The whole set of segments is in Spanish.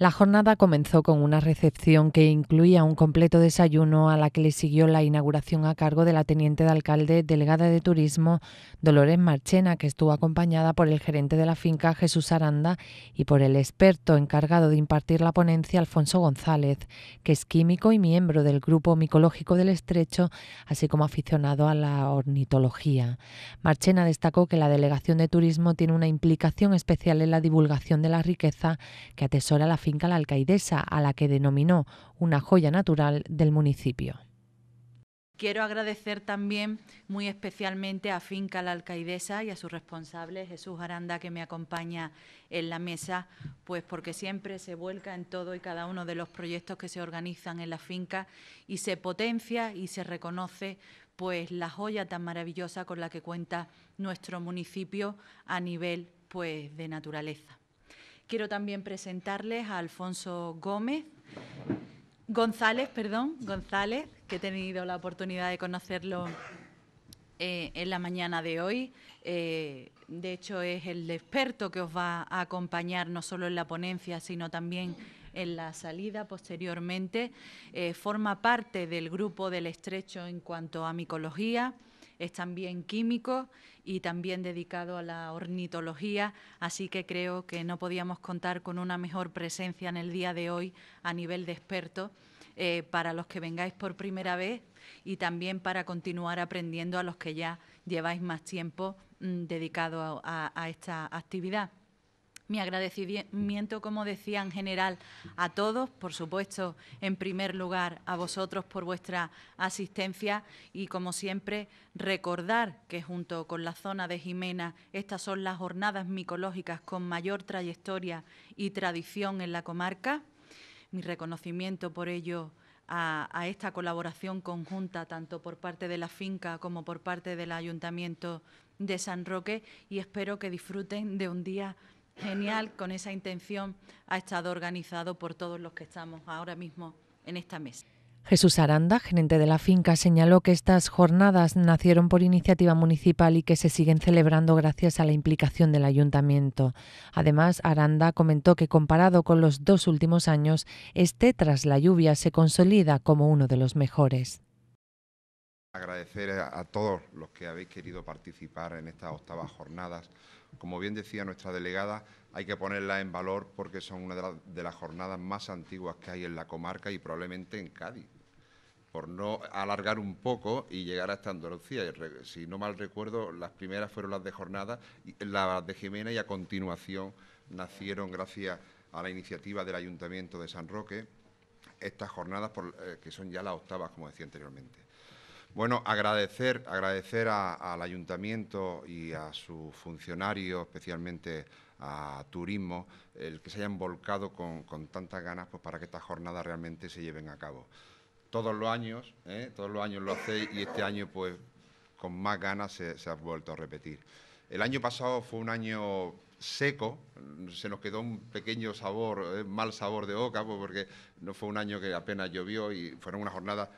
La jornada comenzó con una recepción que incluía un completo desayuno a la que le siguió la inauguración a cargo de la teniente de alcalde delegada de turismo Dolores Marchena, que estuvo acompañada por el gerente de la finca Jesús Aranda y por el experto encargado de impartir la ponencia Alfonso González, que es químico y miembro del grupo micológico del Estrecho, así como aficionado a la ornitología. Marchena destacó que la delegación de turismo tiene una implicación especial en la divulgación de la riqueza que atesora la finca la alcaidesa, a la que denominó una joya natural del municipio. Quiero agradecer también muy especialmente a Finca la Alcaidesa y a su responsable Jesús Aranda que me acompaña en la mesa, pues porque siempre se vuelca en todo y cada uno de los proyectos que se organizan en la finca y se potencia y se reconoce pues la joya tan maravillosa con la que cuenta nuestro municipio a nivel pues de naturaleza. Quiero también presentarles a Alfonso Gómez, González, perdón, González, que he tenido la oportunidad de conocerlo eh, en la mañana de hoy. Eh, de hecho, es el experto que os va a acompañar no solo en la ponencia, sino también en la salida posteriormente. Eh, forma parte del grupo del estrecho en cuanto a micología es también químico y también dedicado a la ornitología, así que creo que no podíamos contar con una mejor presencia en el día de hoy a nivel de expertos. Eh, para los que vengáis por primera vez y también para continuar aprendiendo a los que ya lleváis más tiempo mm, dedicado a esta actividad mi agradecimiento, como decía en general, a todos, por supuesto, en primer lugar a vosotros por vuestra asistencia y, como siempre, recordar que junto con la zona de Jimena, estas son las jornadas micológicas con mayor trayectoria y tradición en la comarca. Mi reconocimiento por ello a, esta colaboración conjunta, tanto por parte de la finca como por parte del Ayuntamiento de San Roque, y espero que disfruten de un día genial, con esa intención, ha estado organizado por todos los que estamos ahora mismo en esta mesa. Jesús Aranda, gerente de la finca, señaló que estas jornadas nacieron por iniciativa municipal y que se siguen celebrando gracias a la implicación del ayuntamiento. Además, Aranda comentó que comparado con los dos últimos años, este tras la lluvia se consolida como uno de los mejores. Agradecer a, todos los que habéis querido participar en estas octavas jornadas. Como bien decía nuestra delegada, hay que ponerlas en valor porque son una de, las jornadas más antiguas que hay en la comarca y probablemente en Cádiz por no alargar un poco y llegar hasta Andalucía. Si no mal recuerdo, las primeras fueron las de jornada, las de Jimena y a continuación nacieron gracias a la iniciativa del Ayuntamiento de San Roque estas jornadas eh, que son ya las octavas, como decía anteriormente. Bueno, agradecer, agradecer al ayuntamiento y a sus funcionarios, especialmente a turismo, el que se hayan volcado con, tantas ganas pues, para que estas jornadas realmente se lleven a cabo. Todos los años, ¿eh? todos los años lo hacéis y este año pues con más ganas se, ha vuelto a repetir. El año pasado fue un año seco, se nos quedó un pequeño sabor, ¿eh? mal sabor de boca, pues, porque no fue un año que apenas llovió y fueron unas jornadas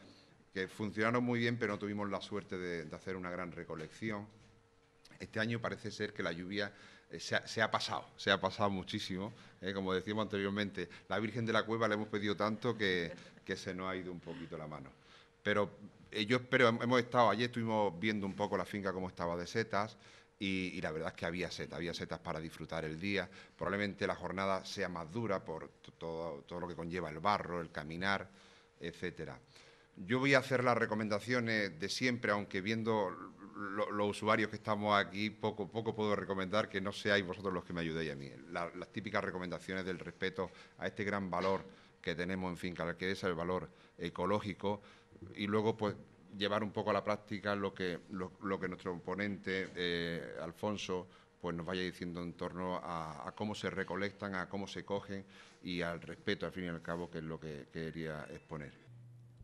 que funcionaron muy bien, pero no tuvimos la suerte de, hacer una gran recolección. Este año parece ser que la lluvia eh, se ha, pasado, se ha pasado muchísimo. Eh, como decíamos anteriormente, la Virgen de la Cueva le hemos pedido tanto que, se nos ha ido un poquito la mano. Pero eh, yo espero, hemos estado, ayer estuvimos viendo un poco la finca cómo estaba de setas y, la verdad es que había setas, había setas para disfrutar el día. Probablemente la jornada sea más dura por todo, todo lo que conlleva el barro, el caminar, etcétera. Yo voy a hacer las recomendaciones de siempre, aunque viendo los usuarios que estamos aquí, poco, poco puedo recomendar que no seáis vosotros los que me ayudéis a mí. las típicas recomendaciones del respeto a este gran valor que tenemos en fin, que es el valor ecológico, y luego pues llevar un poco a la práctica lo que, lo, que nuestro ponente, eh, Alfonso, pues nos vaya diciendo en torno a, cómo se recolectan, a cómo se cogen y al respeto, al fin y al cabo, que es lo que quería exponer.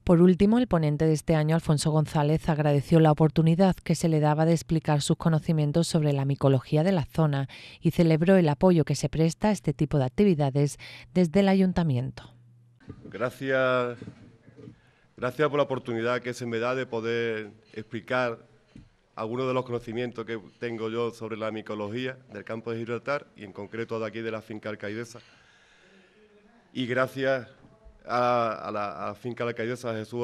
Por último, el ponente de este año, Alfonso González, agradeció la oportunidad que se le daba de explicar sus conocimientos sobre la micología de la zona y celebró el apoyo que se presta a este tipo de actividades desde el ayuntamiento. Gracias, gracias por la oportunidad que se me da de poder explicar algunos de los conocimientos que tengo yo sobre la micología del campo de Gibraltar y en concreto de aquí de la finca Alcaidesa. Y gracias a, la, la, finca de la Jesús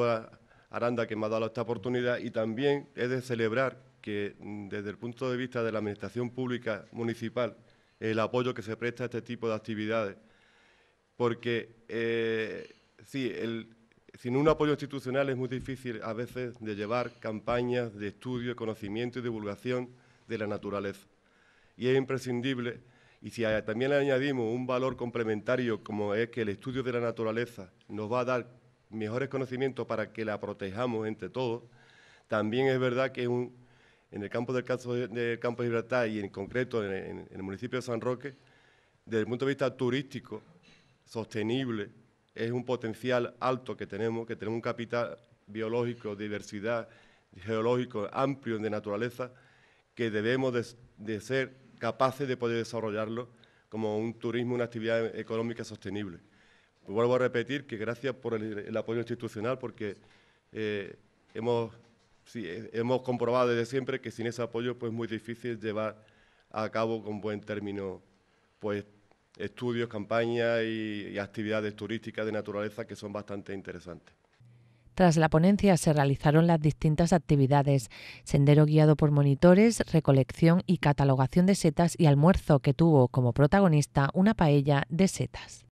Aranda, que me ha dado esta oportunidad, y también es de celebrar que mm, desde el punto de vista de la Administración Pública Municipal, el apoyo que se presta a este tipo de actividades, porque eh, sí, sin un apoyo institucional es muy difícil a veces de llevar campañas de estudio, conocimiento y divulgación de la naturaleza. Y es imprescindible y si también le añadimos un valor complementario como es que el estudio de la naturaleza nos va a dar mejores conocimientos para que la protejamos entre todos, también es verdad que en el campo del, de, campo de libertad y en concreto en, el municipio de San Roque, desde el punto de vista turístico, sostenible, es un potencial alto que tenemos, que tenemos un capital biológico, diversidad geológico amplio de naturaleza, que debemos de ser capaces de poder desarrollarlo como un turismo, una actividad económica sostenible. vuelvo a repetir que gracias por el, apoyo institucional, porque eh, hemos, comprobado desde siempre que sin ese apoyo pues, es muy difícil llevar a cabo con buen término pues, estudios, campañas y actividades turísticas de naturaleza que son bastante interesantes. Tras la ponencia se realizaron las distintas actividades, sendero guiado por monitores, recolección y catalogación de setas y almuerzo que tuvo como protagonista una paella de setas.